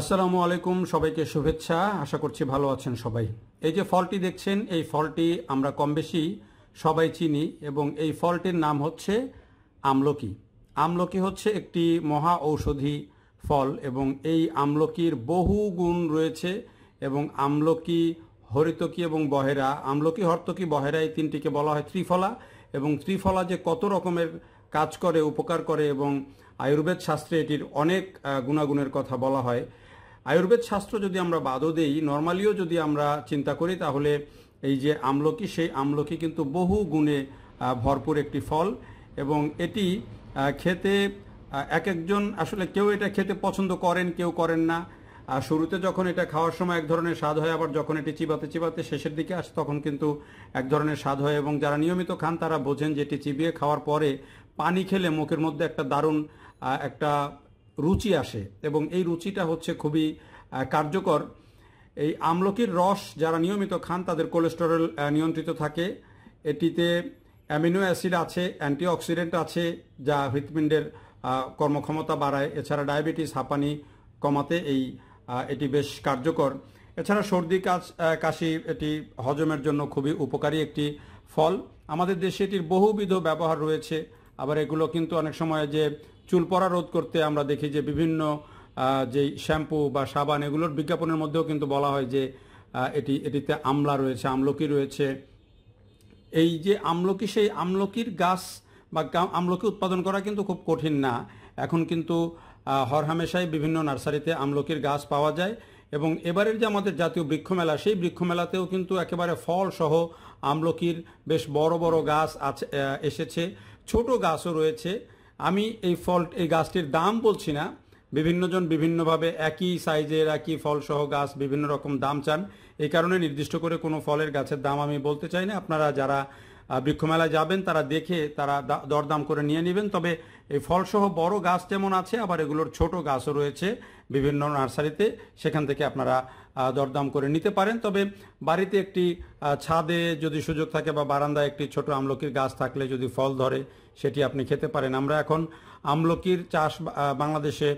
আসসালামু আলাইকুম সবাইকে শুভেচ্ছা আশা করছি ভালো আছেন সবাই এই যে ফলটি দেখছেন এই ফলটি আমরা কম বেশি সবাই চিনি এবং এই ফলটির নাম হচ্ছে আমলকি আমলকি হচ্ছে একটি মহা ঔষধি ফল এবং এই আমলকির বহু গুণ রয়েছে এবং আমলকি হরিতকি এবং বহেরা আমলকি হরতকি বহেরা এই তিনটিকে বলা হয় ত্রিফলা এবং ত্রিফলা যে কত রকমের কাজ করে উপকার করে এবং আয়ুর্বেদ শাস্ত্রে এটির অনেক গুণাগুণের কথা বলা হয় আয়ুর্বেদ শাস্ত্র যদি আমরা বাদও দেই নর্মালিও যদি আমরা চিন্তা করি তাহলে এই যে আমলকি সেই আমলকি কিন্তু বহু গুণে ভরপুর একটি ফল এবং এটি খেতে এক একজন আসলে কেউ এটা খেতে পছন্দ করেন কেউ করেন না আর শুরুতে যখন এটা খাওয়ার সময় এক ধরনের স্বাদ হয় আবার যখন এটি চিবাতে চিবাতে শেষের দিকে আসে তখন কিন্তু এক ধরনের স্বাদ হয় এবং যারা নিয়মিত খান তারা বোঝেন যে এটি চিবিয়ে খাওয়ার পরে পানি খেলে মুখের মধ্যে একটা দারুণ একটা রুচি আসে এবং এই রুচিটা হচ্ছে খুবই কার্যকর এই আমলকির রস যারা নিয়মিত খান তাদের কোলেস্টেরল নিয়ন্ত্রিত থাকে এটিতে অ্যামিনো অ্যাসিড আছে অ্যান্টিঅক্সিডেন্ট আছে যা হৃৎপিণ্ডের কর্মক্ষমতা বাড়ায় এছাড়া ডায়াবেটিস হাঁপানি কমাতে এই এটি বেশ কার্যকর এছাড়া সর্দি কাশ কাশি এটি হজমের জন্য খুবই উপকারী একটি ফল আমাদের দেশে এটির বহুবিধ ব্যবহার রয়েছে আবার এগুলো কিন্তু অনেক সময় যে চুল পড়া রোধ করতে আমরা দেখি যে বিভিন্ন যে শ্যাম্পু বা সাবান এগুলোর বিজ্ঞাপনের মধ্যেও কিন্তু বলা হয় যে এটি এটিতে আমলা রয়েছে আমলকি রয়েছে এই যে আমলকি সেই আমলকির গাছ বা আমলকি উৎপাদন করা কিন্তু খুব কঠিন না এখন কিন্তু হরহামেশাই বিভিন্ন নার্সারিতে আমলকির গাছ পাওয়া যায় এবং এবারের যে আমাদের জাতীয় বৃক্ষমেলা সেই বৃক্ষমেলাতেও কিন্তু একেবারে ফল সহ আমলকির বেশ বড় বড় গাছ আছে এসেছে ছোট গাছও রয়েছে আমি এই ফল এই গাছটির দাম বলছি না বিভিন্নজন বিভিন্নভাবে একই সাইজের একই ফলসহ গাছ বিভিন্ন রকম দাম চান এই কারণে নির্দিষ্ট করে কোনো ফলের গাছের দাম আমি বলতে চাই না আপনারা যারা বৃক্ষমেলায় যাবেন তারা দেখে তারা দরদাম করে নিয়ে নেবেন তবে এই ফলসহ বড় গাছ যেমন আছে আবার এগুলোর ছোট গাছও রয়েছে বিভিন্ন নার্সারিতে সেখান থেকে আপনারা দরদাম করে নিতে পারেন তবে বাড়িতে একটি ছাদে যদি সুযোগ থাকে বা বারান্দায় একটি ছোট আমলকির গাছ থাকলে যদি ফল ধরে সেটি আপনি খেতে পারেন আমরা এখন আমলকির চাষ বাংলাদেশে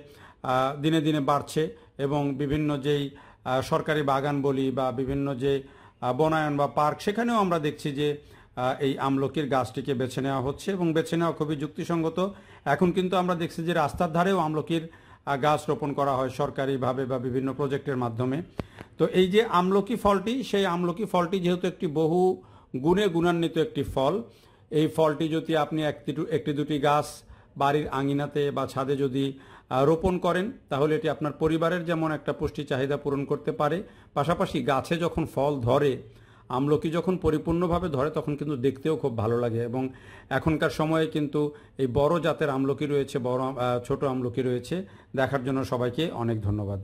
দিনে দিনে বাড়ছে এবং বিভিন্ন যেই সরকারি বাগান বলি বা বিভিন্ন যে বনায়ন বা পার্ক সেখানেও আমরা দেখছি যে এই আমলকির গাছটিকে বেছে নেওয়া হচ্ছে এবং বেছে নেওয়া খুবই যুক্তিসঙ্গত এখন কিন্তু আমরা দেখছি যে রাস্তার ধারেও আমলকির গাছ রোপণ করা হয় সরকারিভাবে বা বিভিন্ন প্রজেক্টের মাধ্যমে তো এই যে আমলকি ফলটি সেই আমলকি ফলটি যেহেতু একটি বহু গুণে গুণান্বিত একটি ফল এই ফলটি যদি আপনি একটি একটি দুটি গাছ বাড়ির আঙিনাতে বা ছাদে যদি রোপণ করেন তাহলে এটি আপনার পরিবারের যেমন একটা পুষ্টি চাহিদা পূরণ করতে পারে পাশাপাশি গাছে যখন ফল ধরে আমলকি যখন পরিপূর্ণভাবে ধরে তখন কিন্তু দেখতেও খুব ভালো লাগে এবং এখনকার সময়ে কিন্তু এই বড় জাতের আমলকি রয়েছে বড় ছোট আমলকি রয়েছে দেখার জন্য সবাইকে অনেক ধন্যবাদ